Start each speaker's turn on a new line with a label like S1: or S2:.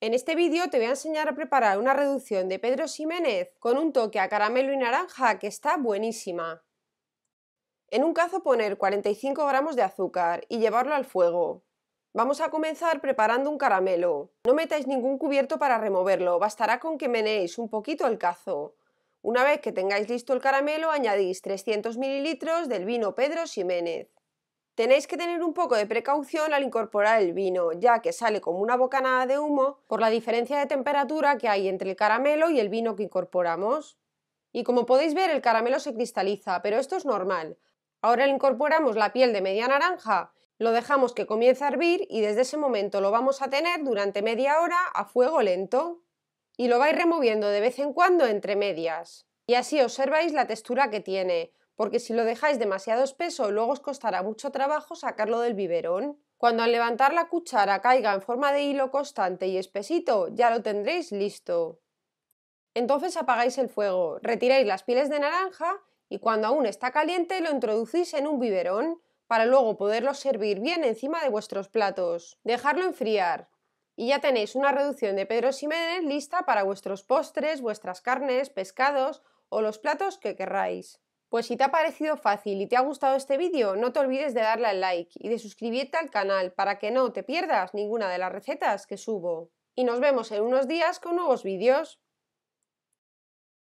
S1: En este vídeo te voy a enseñar a preparar una reducción de Pedro Ximénez con un toque a caramelo y naranja que está buenísima. En un cazo poner 45 gramos de azúcar y llevarlo al fuego. Vamos a comenzar preparando un caramelo. No metáis ningún cubierto para removerlo, bastará con que menéis un poquito el cazo. Una vez que tengáis listo el caramelo, añadís 300 mililitros del vino Pedro Ximénez. Tenéis que tener un poco de precaución al incorporar el vino, ya que sale como una bocanada de humo por la diferencia de temperatura que hay entre el caramelo y el vino que incorporamos. Y como podéis ver, el caramelo se cristaliza, pero esto es normal. Ahora le incorporamos la piel de media naranja, lo dejamos que comience a hervir y desde ese momento lo vamos a tener durante media hora a fuego lento. Y lo vais removiendo de vez en cuando entre medias. Y así observáis la textura que tiene porque si lo dejáis demasiado espeso luego os costará mucho trabajo sacarlo del biberón. Cuando al levantar la cuchara caiga en forma de hilo constante y espesito, ya lo tendréis listo. Entonces apagáis el fuego, retiráis las pieles de naranja y cuando aún está caliente lo introducís en un biberón para luego poderlo servir bien encima de vuestros platos. Dejarlo enfriar. Y ya tenéis una reducción de Pedro Ximénez lista para vuestros postres, vuestras carnes, pescados o los platos que querráis. Pues si te ha parecido fácil y te ha gustado este vídeo, no te olvides de darle al like y de suscribirte al canal para que no te pierdas ninguna de las recetas que subo. Y nos vemos en unos días con nuevos vídeos.